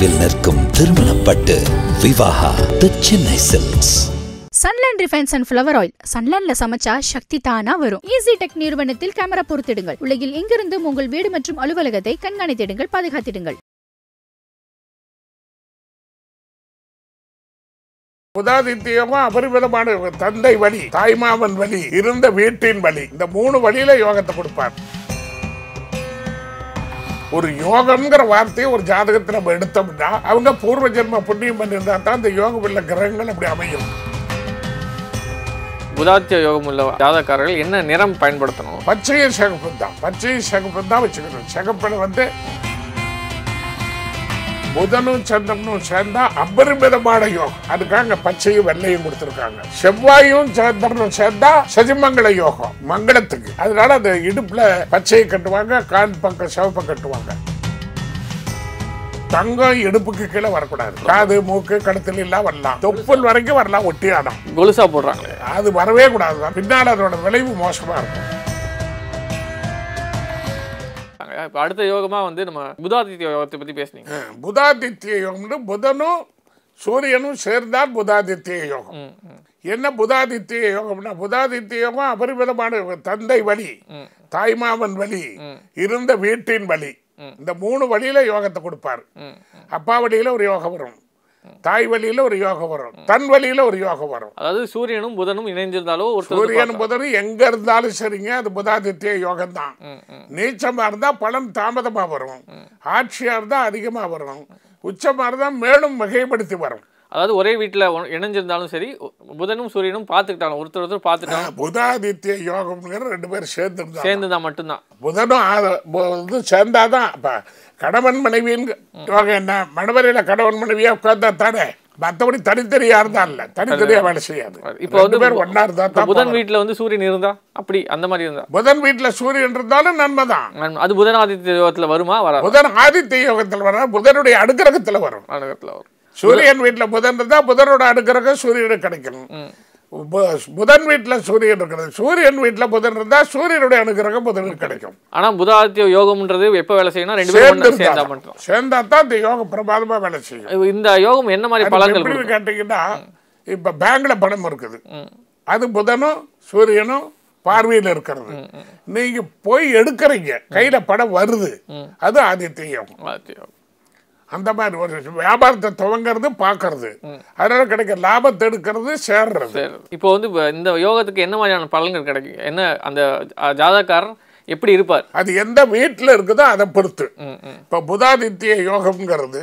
வளைவில் நிற்கும் திருமணப்பட்டு Vivaha the Chennai Silks Sunline refines and flower oil சன்லைன்ல சமைச்சா சக்தி தானா வரும் ஈஸி டெக் நிறுவனத்தில் கேமரா பொறுத்திடுங்கள் உலகில் எங்கிருந்தும் உங்கள் வீடு மற்றும் அலுவலகத்தை கண்காணித்திடுங்கள் பாதுகாத்திடுங்கள் புதாதித்யமா அபரிமிதமான தந்தை வழி தாய்மாமன் வழி இருந்த வீட்டின் வழி இந்த மூணு வழியில யோகத்தை கொடுப்பார் ஒரு யோகம்ங்கிற வார்த்தையை ஒரு ஜாதகத்தை நம்ம எடுத்தோம்னா அவங்க பூர்வ ஜென்ம புண்ணியம் பண்ணியிருந்தா தான் அந்த யோகம் உள்ள கிரகங்கள் அப்படி அமையும் புதாத்திய யோகம் உள்ள ஜாதகாரர்கள் என்ன நிறம் பயன்படுத்தணும் பச்சையை சகப்பு தான் பச்சைய சகப்பு தான் வச்சுக்கணும் சகப்பில் வந்து புதனும் சந்திரனும் சேர்ந்தா அபரிமிதமான யோகம் அதுக்காக பச்சையும் வெள்ளையும் கொடுத்துருக்காங்க செவ்வாயும் சந்திரனும் சேர்ந்தா சஜிமங்கள யோகம் மங்களத்துக்கு அதனால அந்த இடுப்புல பச்சையை கட்டுவாங்க கால் பக்கம் சிவப்பை கட்டுவாங்க தங்கம் இடுப்புக்கு கீழே வரக்கூடாது காது மூக்கு கடத்தல் எல்லாம் வரலாம் தொப்புள் வரைக்கும் வரலாம் ஒட்டி ஆடம் கொலுசா போடுறாங்க அது வரவே கூடாது பின்னால் அதோட விளைவு மோசமா இருக்கும் இப்போ அடுத்த யோகமாக வந்து நம்ம புதாதித்ய யோகத்தை பற்றி பேசுனீங்க புதாதித்ய யோகம்னு புதனும் சூரியனும் சேர்ந்தால் புதாதித்ய யோகம் என்ன புதாதித்ய யோகம்னா புதாதித்ய யோகம் அபரிமிதமான தந்தை வழி தாய்மாமன் வழி இருந்த வீட்டின் வழி இந்த மூணு வழியில யோகத்தை கொடுப்பார் அப்பா வழியில ஒரு யோகம் வரும் தாய் வழியில ஒரு யோகம் வரும் தன் வழியில ஒரு யோகம் வரும் அதாவது சூரியனும் புதனும் இணைஞ்சிருந்தாலும் ஒரு சூரியனும் புதனும் எங்க இருந்தாலும் சரிங்க அது புதாதித்ய யோகம் தான் நீச்சமா இருந்தா பணம் தாமதமா வரும் ஆட்சியா இருந்தா அதிகமா வரும் உச்சமா இருந்தா மேலும் மிகைப்படுத்தி வரும் அதாவது ஒரே வீட்டில் இணைஞ்சிருந்தாலும் சரி புதனும் சூரியனும் பார்த்துக்கிட்டாலும் ஒருத்தர் ஒருத்தர் பார்த்துட்டாங்க புதாதித்ய யோகம்ங்கிற ரெண்டு பேரும் சேர்ந்து சேர்ந்து தான் மட்டும்தான் புதனும் வந்து தான் இப்போ கணவன் மனைவின்னு யோகம் என்ன மணவரையில் கணவன் மனைவியாக உட்கார்ந்தா தானே மற்றபடி தனித்தனியா இருந்தா இல்ல தனித்தனியா வேலை செய்யாது இப்போ வந்து பேர் ஒன்னா இருந்தா புதன் வீட்டுல வந்து சூரியன் இருந்தா அப்படி அந்த மாதிரி இருந்தா புதன் வீட்டுல சூரியன் இருந்தாலும் நன்மை தான் அது புதன் ஆதித்ய யோகத்துல வருமா வரா புதன் ஆதித்ய யோகத்துல வர புதனுடைய அடுக்கரகத்துல வரும் அடுக்கத்துல வரும் சூரியன் வீட்டில் புதன் இருந்தால் புதனோட அடுக்கிறக்க சூரியனுக்கு கிடைக்கணும் புதன் வீட்டில் சூரியன் இருக்கிறது சூரியன் வீட்டில் புதன் இருந்தால் சூரியனுடைய அனுகிரகம் புதனுக்கு கிடைக்கும் ஆனால் புதாதித்ய யோகம்ன்றது எப்போ வேலை செய்யணும் ரெண்டு பேரும் சேர்ந்தா பண்ணுறோம் சேர்ந்தா தான் இந்த யோகம் பிரமாதமாக வேலை செய்யும் இந்த யோகம் என்ன மாதிரி பலன்கள் எப்படி கேட்டிங்கன்னா இப்போ பேங்கில் பணம் இருக்குது அது புதனும் சூரியனும் பார்வையில் இருக்கிறது நீங்கள் போய் எடுக்கிறீங்க கையில் படம் வருது அது ஆதித்ய யோகம் ஆதித்ய யோகம் அந்த மாதிரி ஒரு வியாபாரத்தை துவங்கிறது பார்க்கறது அதனால கிடைக்கிற லாபத்தை எடுக்கிறது சேர்றது இப்போ வந்து இந்த யோகத்துக்கு என்ன மாதிரியான பலன்கள் கிடைக்கும் என்ன அந்த ஜாதகாரன் எப்படி இருப்பார் அது எந்த வீட்டில் இருக்குதோ அதை பொறுத்து இப்போ புதாதித்ய யோகம்ங்கிறது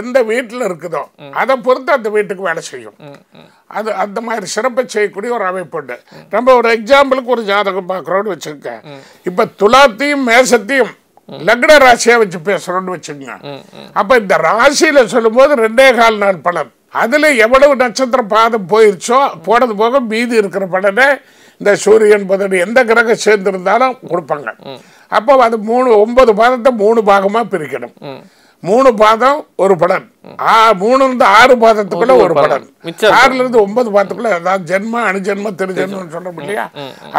எந்த வீட்டில் இருக்குதோ அதை பொறுத்து அந்த வீட்டுக்கு வேலை செய்யும் அது அந்த மாதிரி சிறப்பு செய்யக்கூடிய ஒரு அமைப்பு உண்டு நம்ம ஒரு எக்ஸாம்பிளுக்கு ஒரு ஜாதகம் பார்க்குறோன்னு வச்சுருக்கேன் இப்போ துலாத்தையும் மேசத்தையும் லக்ன ராசியா வச்சு பேசுறோம்னு வச்சுங்க அப்போ இந்த சொல்லும் சொல்லும்போது ரெண்டே கால் நாள் பலன் அதுல எவ்வளவு நட்சத்திர பாதம் போயிருச்சோ போனது போக மீதி இருக்கிற பலனை இந்த சூரியன் புதன் எந்த கிரகம் இருந்தாலும் கொடுப்பாங்க அப்போ அது மூணு ஒன்பது பாதத்தை மூணு பாகமா பிரிக்கணும் மூணு பாதம் ஒரு மூணு இருந்து ஆறு பாதத்துக்குள்ள ஒரு ஆறுல ஆறுலேருந்து ஒன்பது பாதத்துக்குள்ள அதாவது ஜென்ம அணுஜென்ம திருஜென்மன்னு சொல்ல இல்லையா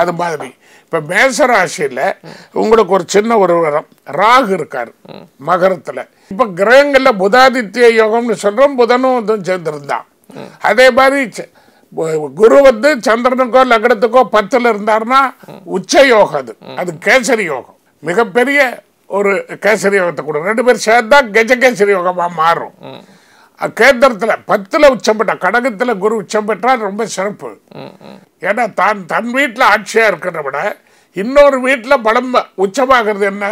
அது மாதிரி இப்போ மேசராசியில் உங்களுக்கு ஒரு சின்ன ஒரு ராகு இருக்கார் மகரத்தில் இப்போ கிரகங்களில் புதாதித்ய யோகம்னு சொல்றோம் புதனும் சேர்ந்திருந்தான் சேர்ந்துருந்தான் அதே மாதிரி குரு வந்து சந்திரனுக்கோ லக்னத்துக்கோ பத்துல இருந்தாருன்னா உச்ச யோகம் அது அது கேசரி யோகம் மிகப்பெரிய ஒரு கேசரி யோகத்தை கொடுக்கும் ரெண்டு பேரும் சேர்ந்தா கேசரி யோகமாக மாறும் கேந்திரத்தில் பத்தில் உச்சம் பெற்ற கடகத்தில் குரு உச்சம் பெற்றால் ரொம்ப சிறப்பு ஏன்னா தான் தன் வீட்டில் ஆட்சியாக இருக்கிறத விட இன்னொரு வீட்டில் பலம் உச்சமாகிறது என்ன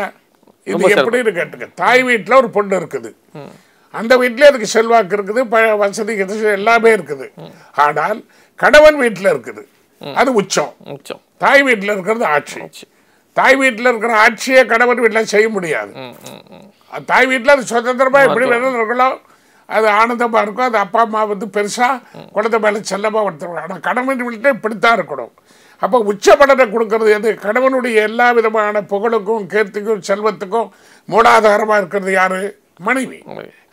இது எப்படின்னு கேட்டுக்க தாய் வீட்டில் ஒரு பொண்ணு இருக்குது அந்த வீட்டிலே அதுக்கு செல்வாக்கு இருக்குது ப வசதி எல்லாமே இருக்குது ஆனால் கணவன் வீட்டில் இருக்குது அது உச்சம் தாய் வீட்டில் இருக்கிறது ஆட்சி தாய் வீட்டில் இருக்கிற ஆட்சியை கணவன் வீட்டில் செய்ய முடியாது தாய் வீட்டில் அது சுதந்திரமாக எப்படி வேணும் இருக்கலாம் அது ஆனந்தமாக இருக்கும் அது அப்பா அம்மா வந்து பெருசாக குழந்தை மேலே செல்லமாக வளர்த்துருவாங்க ஆனால் கணவன் வீட்டில் இப்படித்தான் இருக்கணும் அப்போ உச்சப்படனை கொடுக்கறது எது கணவனுடைய எல்லா விதமான புகழுக்கும் கீர்த்திக்கும் செல்வத்துக்கும் மூடாதாரமாக இருக்கிறது யார் மனைவி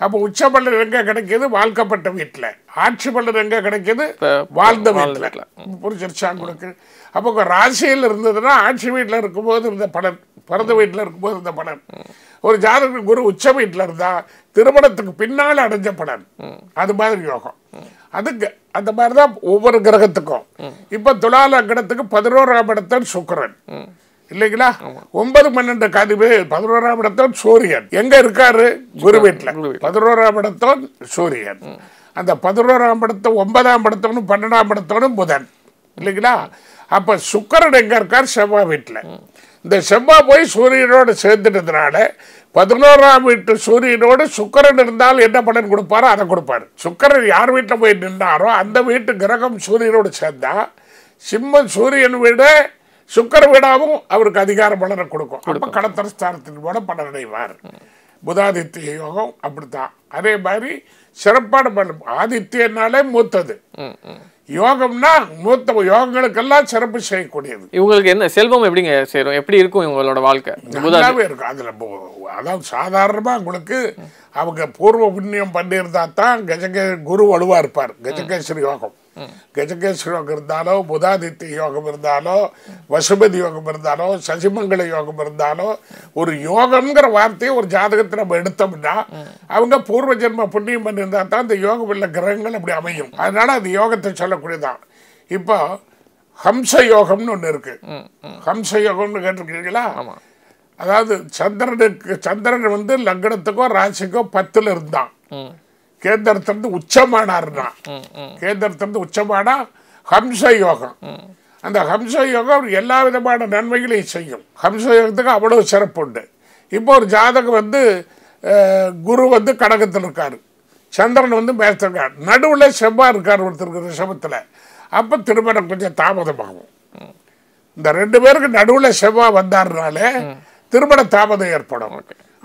அப்போ உச்ச பல்லர் எங்க கிடைக்கிது வாழ்க்கப்பட்ட வீட்டில் ஆட்சி பல்லர் எங்க கிடைக்கிது வாழ்ந்த வீட்டில் புரிஞ்சிருச்சா கொடுக்கு அப்போ ராசியில் இருந்ததுன்னா ஆட்சி வீட்டில் இருக்கும்போது இருந்த பலன் பிறந்த வீட்டில் இருக்கும்போது இருந்த பலன் ஒரு ஜாதக குரு உச்ச வீட்டுல இருந்தா திருமணத்துக்கு பின்னால் அடைஞ்ச பலன் அது மாதிரி யோகம் அதுக்கு அந்த மாதிரி தான் ஒவ்வொரு கிரகத்துக்கும் இப்போ துலா பதினோராம் இடத்தன் சுக்கரன் இல்லைங்களா ஒன்பது பன்னெண்டு கதிவு பதினோராம் இடத்தில் சூரியன் எங்க இருக்காரு குரு வீட்டில் பதினோராம் இடத்தில் சூரியன் அந்த பதினோராம் படத்தை ஒன்பதாம் படத்தவனும் பன்னெண்டாம் படத்தவனும் புதன் இல்லைங்களா அப்போ சுக்கரன் எங்கே இருக்கார் செவ்வாய் வீட்டில் இந்த செவ்வாய் போய் சூரியனோடு சேர்ந்துட்டதுனால பதினோராம் வீட்டு சூரியனோடு சுக்கரன் இருந்தால் என்ன பலன் கொடுப்பாரோ அதை கொடுப்பாரு சுக்கரன் யார் வீட்டில் போய் நின்றாரோ அந்த வீட்டு கிரகம் சூரியனோடு சேர்ந்தா சிம்மன் சூரியன் வீடு சுக்கர வீடாவும் அவருக்கு அதிகார பலனை கொடுக்கும் அப்ப கடத்தர மூலம் பலனடைவார் புதாதித்ய யோகம் அப்படித்தான் அதே மாதிரி சிறப்பான பலம் ஆதித்யனாலே மூத்தது யோகம்னா மூத்த யோகங்களுக்கெல்லாம் சிறப்பு செய்யக்கூடியது இவங்களுக்கு என்ன செல்வம் எப்படிங்க சேரும் எப்படி இருக்கும் இவங்களோட வாழ்க்கை நல்லாவே இருக்கும் அதில் அதாவது சாதாரணமாக உங்களுக்கு அவங்க பூர்வ புண்ணியம் பண்ணியிருந்தா தான் கஜக குரு வலுவாக இருப்பார் கஜகேஸ்வரி யோகம் கஜகேஸ்வர யோகம் இருந்தாலோ புதாதித்ய யோகம் இருந்தாலோ வசுபதி யோகம் இருந்தாலோ சசிமங்கல யோகம் இருந்தாலோ ஒரு யோகம்ங்கிற வார்த்தையை ஒரு ஜாதகத்தை நம்ம எடுத்தோம்னா அவங்க பூர்வ ஜென்ம புண்ணியம் பண்ணியிருந்தா தான் அந்த யோகம் உள்ள கிரகங்கள் அப்படி அமையும் அதனால அது யோகத்தை சொல்லக்கூடியதான் இப்போ ஹம்ச யோகம்னு ஒன்று இருக்கு ஹம்ச யோகம்னு கேட்டிருக்கீங்களா அதாவது சந்திரனுக்கு சந்திரன் வந்து லக்னத்துக்கோ ராசிக்கோ பத்தில் இருந்தான் கேந்திரத்திலிருந்து உச்சமானார்னா கேந்திரத்திலிருந்து உச்சமானா ஹம்ச யோகம் அந்த ஹம்ச யோகம் எல்லா விதமான நன்மைகளையும் செய்யும் ஹம்ச யோகத்துக்கு அவ்வளோ சிறப்பு உண்டு இப்போ ஒரு ஜாதகம் வந்து குரு வந்து கடகத்தில் இருக்கார் சந்திரன் வந்து மேற்க நடுவில் செவ்வாய் இருக்கார் ஒருத்தர் ரிஷபத்தில் அப்போ திருமணம் கொஞ்சம் தாமதமாகும் இந்த ரெண்டு பேருக்கு நடுவில் செவ்வாய் வந்தாருனாலே திருமண தாமதம் ஏற்படும்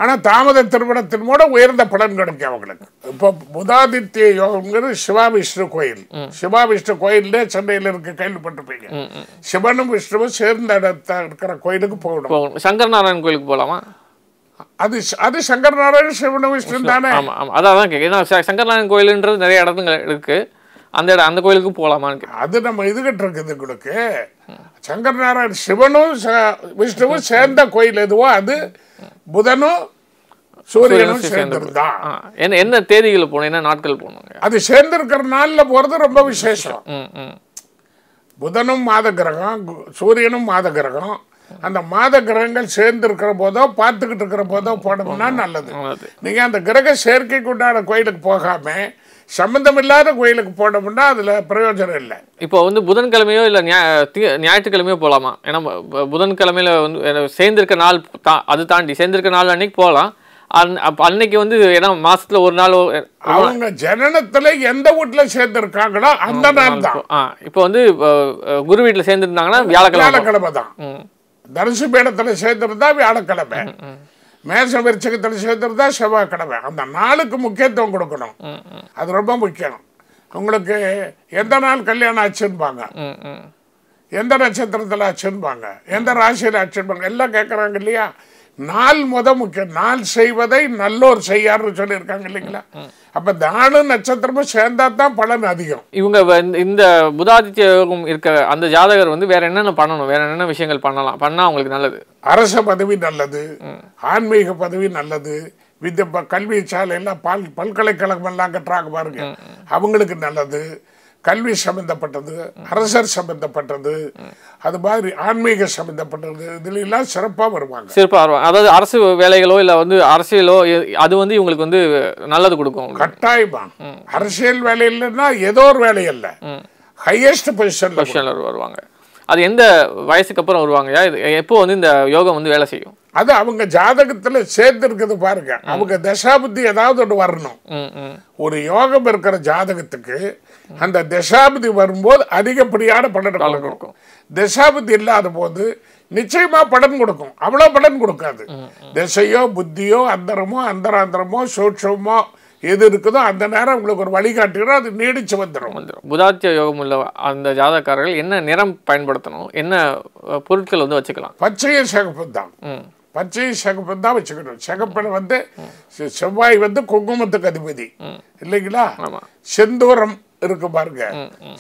ஆனால் தாமத திருமணத்தின் மூலம் உயர்ந்த பலன் கிடைக்கும் அவங்களுக்கு இப்போ புதாதித்ய யோகம்ங்கிறது சிவா விஷ்ணு கோயில் சிவா விஷ்ணு கோயிலே சென்னையில் இருக்க கேள்விப்பட்டிருப்பீங்க சிவனும் விஷ்ணுவும் சேர்ந்த இடத்த இருக்கிற கோயிலுக்கு போகணும் சங்கர் கோயிலுக்கு போகலாமா அது அது சங்கர் சிவனும் விஷ்ணு தானே அதான் ஏன்னா சங்கர் கோயிலுன்றது நிறைய இடத்துல இருக்குது அந்த இடம் அந்த கோயிலுக்கு போகலாமான்னு அது நம்ம இதுகிட்ட இருக்குது உங்களுக்கு சங்கர் நாராயண் சிவனும் விஷ்ணுவும் சேர்ந்த கோயில் எதுவோ அது புதனும் சூரியனும் சேர்ந்திருந்தான் என்ன என்ன தேதிகள் போன என்ன நாட்கள் போனோங்க அது சேர்ந்திருக்கிற நாளில் போகிறது ரொம்ப விசேஷம் புதனும் மாத கிரகம் சூரியனும் மாத கிரகம் அந்த மாத கிரகங்கள் சேர்ந்து இருக்கிற போதோ பார்த்துக்கிட்டு இருக்கிற போதோ போனோம்னா நல்லது நீங்கள் அந்த கிரக செயற்கைக்கு உண்டான கோயிலுக்கு போகாமல் சம்பந்தம் இல்லாத கோயிலுக்கு போனோம்னா அதில் பிரயோஜனம் இல்லை இப்போ வந்து புதன்கிழமையோ இல்லை ஞாயிற்றுக்கிழமையோ போகலாமா ஏன்னா புதன்கிழமையில் வந்து சேர்ந்திருக்க நாள் தா அது தாண்டி சேர்ந்திருக்க நாள் அன்னைக்கு போகலாம் அப்போ அன்னைக்கு வந்து ஏன்னா மாதத்தில் ஒரு நாள் அவங்க ஜனனத்தில் எந்த வீட்டில் சேர்ந்துருக்காங்களோ அந்த நாள் தான் இப்போ வந்து குரு வீட்டில் சேர்ந்துருந்தாங்கன்னா வியாழக்கிழமை வியாழக்கிழமை தான் தனுசு பீடத்தில் சேர்ந்திருந்தா வியாழக்கிழமை மேச விருச்சகத்தில் சேர்ந்திருந்தா செவ்வாய்க்கிழமை அந்த நாளுக்கு முக்கியத்துவம் கொடுக்கணும் அது ரொம்ப முக்கியம் உங்களுக்கு எந்த நாள் கல்யாணம் ஆச்சுன்னு எந்த நட்சத்திரத்தில் ஆச்சுன்னு எந்த ராசியில் ஆச்சுன்னு எல்லாம் கேட்குறாங்க இல்லையா நாள் முத முக்கியம் நாள் செய்வதை நல்லோர் செய்யாருன்னு சொல்லியிருக்காங்க இல்லைங்களா அப்போ தானும் நட்சத்திரமும் சேர்ந்தா தான் பலன் அதிகம் இவங்க இந்த புதாதித்ய யோகம் இருக்க அந்த ஜாதகர் வந்து வேற என்னென்ன பண்ணணும் வேற என்னென்ன விஷயங்கள் பண்ணலாம் பண்ணால் அவங்களுக்கு நல்லது அரச பதவி நல்லது ஆன்மீக பதவி நல்லது வித்ய கல்வி எல்லாம் பல் பல்கலைக்கழகம் எல்லாம் கட்டுறாங்க பாருங்க அவங்களுக்கு நல்லது கல்வி சம்பந்தப்பட்டது அரசர் சம்பந்தப்பட்டது அது மாதிரி ஆன்மீக சம்பந்தப்பட்டது இதுல எல்லாம் சிறப்பாக வருவாங்க சிறப்பாக வருவாங்க அதாவது அரசு வேலைகளோ இல்லை வந்து அரசியலோ அது வந்து இவங்களுக்கு வந்து நல்லது கொடுக்கும் கட்டாயமா அரசியல் வேலை இல்லைன்னா ஏதோ ஒரு வேலை இல்லை ஹையஸ்ட் பொசிஷன் பொசிஷனில் வருவாங்க அது எந்த வயசுக்கு அப்புறம் வருவாங்கயா இது எப்போ வந்து இந்த யோகம் வந்து வேலை செய்யும் அது அவங்க ஜாதகத்தில் சேர்ந்துருக்குது பாருங்க அவங்க தசாபுத்தி ஏதாவது ஒன்று வரணும் ஒரு யோகம் இருக்கிற ஜாதகத்துக்கு அந்த தசாபதி வரும்போது அதிகப்படியான பலன் கொடுக்கும் தசாபதி இல்லாத போது நிச்சயமா படன் கொடுக்கும் அவ்வளோ படன் கொடுக்காது திசையோ புத்தியோ அந்தரமோ அந்தராந்திரமோ சூட்சமோ எது இருக்குதோ அந்த நேரம் உங்களுக்கு ஒரு வழிகாட்டுகிறோம் அது நீடிச்சு வந்துடும் வந்துடும் புதாத்திய யோகம் உள்ள அந்த ஜாதகாரர்கள் என்ன நிறம் பயன்படுத்தணும் என்ன பொருட்கள் வந்து வச்சுக்கலாம் பச்சைய சகப்பு தான் பச்சை சகப்பு தான் வச்சுக்கணும் சிகப்பில் வந்து செவ்வாய் வந்து குங்குமத்துக்கு அதிபதி இல்லைங்களா செந்தூரம் இருக்கு பாருங்க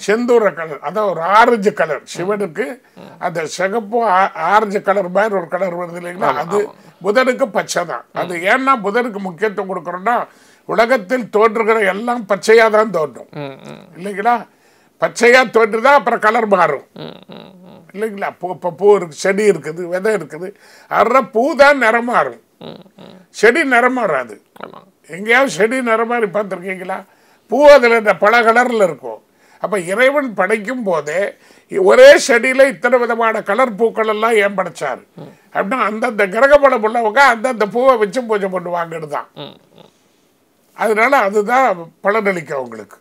செந்தூர கலர் அதான் ஒரு ஆரஞ்சு கலர் சிவனுக்கு அந்த சிகப்பு ஆரஞ்சு கலர் மாதிரி ஒரு கலர் வருது இல்லைங்களா அது புதனுக்கு பச்சை தான் அது ஏன்னா புதனுக்கு முக்கியத்துவம் கொடுக்குறோன்னா உலகத்தில் தோன்றுகிற எல்லாம் பச்சையாக தான் தோன்றும் இல்லைங்களா பச்சையாக தோன்றுதா அப்புறம் கலர் மாறும் இல்லைங்களா பூ இப்போ பூ இருக்கு செடி இருக்குது விதை இருக்குது அற பூ தான் நிறம் மாறும் செடி நிறம் மாறாது எங்கேயாவது செடி நிறம் மாறி பார்த்துருக்கீங்களா பூ அதில் இந்த பல கலரில் இருக்கும் அப்போ இறைவன் படைக்கும் போதே ஒரே செடியில் இத்தனை விதமான கலர் பூக்கள் எல்லாம் ஏன் படைச்சார் அப்படின்னா அந்தந்த கிரக படம் உள்ளவங்க அந்தந்த பூவை வச்சு பூஜை பண்ணுவாங்கன்னு தான் அதனால அதுதான் பலனளிக்கும் அவங்களுக்கு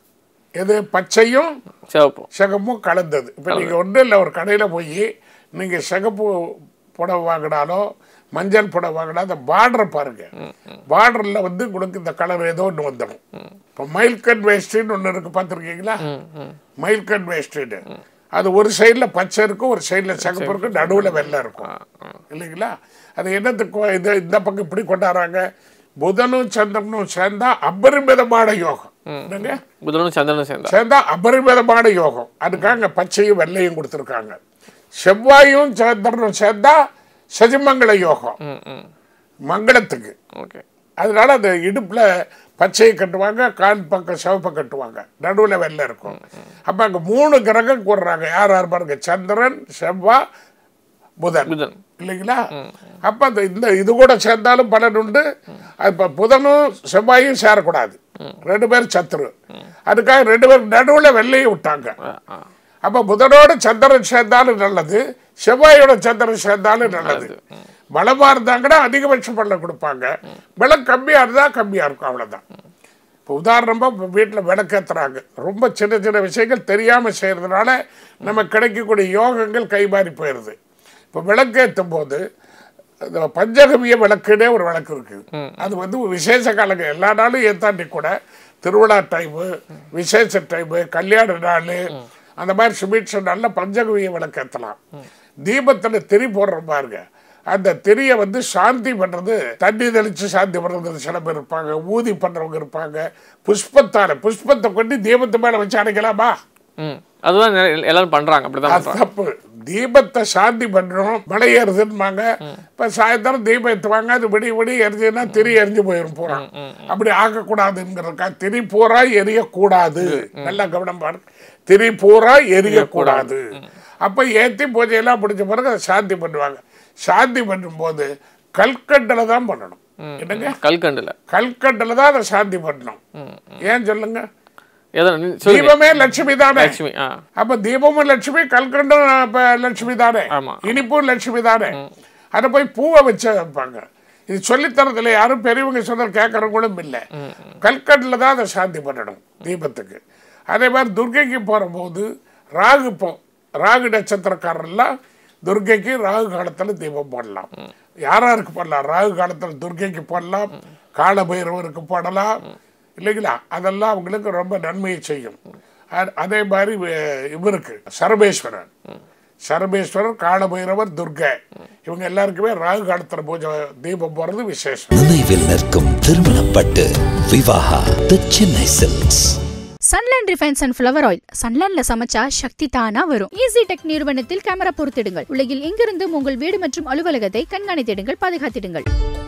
எது பச்சையும் சிகப்பும் கலந்தது இப்போ நீங்கள் ஒன்றும் இல்லை ஒரு கடையில் போய் நீங்கள் சிகப்பு புடவை வாங்கினாலும் மஞ்சள் புடவை வாங்கினா அந்த பார்டரை பாருங்கள் பார்டர்ல வந்து உங்களுக்கு இந்த கலர் ஏதோ ஒன்று வந்துடும் இப்போ மைல்கட் வேஸ்ட்னு ஒன்று இருக்குது பார்த்துருக்கீங்களா மைல்கட் வேஸ்ட்னு அது ஒரு சைடில் பச்சை இருக்கும் ஒரு சைடில் சகப்பு இருக்கும் நடுவில் வெள்ளை இருக்கும் இல்லைங்களா அது என்னத்துக்கு இது இந்த பக்கம் இப்படி கொண்டாடுறாங்க புதனும் சந்திரனும் சேர்ந்தா அபரிமிதமான யோகம் புதனும் சந்திரனும் சேர்ந்தா சேர்ந்தா அபரிமிதமான யோகம் அதுக்காக பச்சையும் வெள்ளையும் கொடுத்துருக்காங்க செவ்வாயும் சந்திரனும் சேர்ந்தா சஜிமங்கல யோகம் மங்களத்துக்கு அதனால அந்த இடுப்பில் பச்சையை கட்டுவாங்க கால் பக்கம் சிவப்பை கட்டுவாங்க நடுவில் வெள்ளை இருக்கும் அப்போ அங்கே மூணு கிரகம் கூடுறாங்க யார் யார் பாருங்க சந்திரன் செவ்வா புதன் இல்லைங்களா அப்போ அந்த இந்த இது கூட சேர்ந்தாலும் பலன் உண்டு இப்போ புதனும் செவ்வாயும் சேரக்கூடாது ரெண்டு பேரும் சத்துரு அதுக்காக ரெண்டு பேரும் நடுவில் வெள்ளையும் விட்டாங்க அப்போ புதனோட சந்திரன் சேர்ந்தாலும் நல்லது செவ்வாயோட சந்திரன் சேர்ந்தாலும் நல்லது பலமாக இருந்தாங்கன்னா அதிகபட்சம் பண்ண கொடுப்பாங்க விலை கம்மியாக இருந்தால் கம்மியாக இருக்கும் அவ்வளோதான் இப்போ உதாரணமாக இப்போ வீட்டில் விளக்கேற்றுறாங்க ரொம்ப சின்ன சின்ன விஷயங்கள் தெரியாமல் செய்கிறதுனால நம்ம கிடைக்கக்கூடிய யோகங்கள் கைமாறி போயிடுது இப்போ விளக்கேற்றும் போது இந்த பஞ்சகமிய விளக்குன்னே ஒரு விளக்கு இருக்குது அது வந்து விசேஷ காலங்கள் எல்லா நாளும் ஏத்தாண்டி கூட திருவிழா டைமு விசேஷ டைமு கல்யாண நாள் அந்த மாதிரி சுபிட்ச நல்ல பஞ்சகவிய விளக்கத்தலாம் தீபத்தில் தெரி போடுற பாருங்க அந்த திரியை வந்து சாந்தி பண்ணுறது தண்ணி தெளித்து சாந்தி பண்ணுறது சில பேர் இருப்பாங்க ஊதி பண்ணுறவங்க இருப்பாங்க புஷ்பத்தாரை புஷ்பத்தை கொண்டு தீபத்து மேலே வச்சு அடைக்கலாமா அதுதான் எல்லாரும் பண்றாங்க அப்படிதான் தப்பு தீபத்தை சாந்தி பண்றோம் மழை எறுதுன்பாங்க இப்ப சாயந்தரம் தீபம் எடுத்துவாங்க அது விடி விடி எரிஞ்சுன்னா திரி எரிஞ்சு போயிடும் பூரா அப்படி ஆகக்கூடாதுங்கிறதுக்கா திரி பூரா எரியக்கூடாது நல்லா கவனம் பாருங்க திரி பூரா எரியக்கூடாது அப்போ ஏற்றி பூஜையெல்லாம் பிடிச்ச பிறகு அதை சாந்தி பண்ணுவாங்க சாந்தி பண்ணும்போது கல்கண்டில் தான் பண்ணணும் என்னங்க கல்கண்டில் கல்கண்டில் தான் அதை சாந்தி பண்ணணும் ஏன் சொல்லுங்கள் தீபமே லட்சுமி தானே லட்சுமி அப்ப தீபமும் லட்சுமி கல்கண்டும் லட்சுமி தானே இனிப்பும் லட்சுமி தானே அதை போய் பூவை வச்சு வைப்பாங்க இது சொல்லித்தரத்துல யாரும் பெரியவங்க சொன்ன கேட்கறவங்களும் இல்லை கல்கட்டில் தான் அதை சாந்தி பண்ணணும் தீபத்துக்கு அதே மாதிரி துர்கைக்கு போகும்போது ராகு போ ராகு நட்சத்திரக்காரர்லாம் துர்கைக்கு ராகு காலத்தில் தீபம் போடலாம் யாராருக்கு போடலாம் ராகு காலத்தில் துர்கைக்கு போடலாம் காலபைரவருக்கு போடலாம் இல்லைங்களா அதெல்லாம் அவங்களுக்கு ரொம்ப நன்மையை செய்யும் அதே மாதிரி இவருக்கு சரபேஸ்வரர் சரபேஸ்வரர் காலபைரவர் துர்கை இவங்க எல்லாருக்குமே ராகு காலத்துல பூஜை தீபம் போறது விசேஷம் நினைவில் நிற்கும் திருமணப்பட்டு Vivaha Chennai Silks Sunline refines and flower oil சன்லைன்ல சமைச்சா சக்தி தானா வரும் ஈஸி டெக் நிறுவனத்தில் கேமரா பொருத்திடுங்கள் உலகில் எங்கிருந்தும் உங்கள் வீடு மற்றும் அலுவலகத்தை கண்காணித்திடுங்கள் பாதுகாத்திடுங்கள்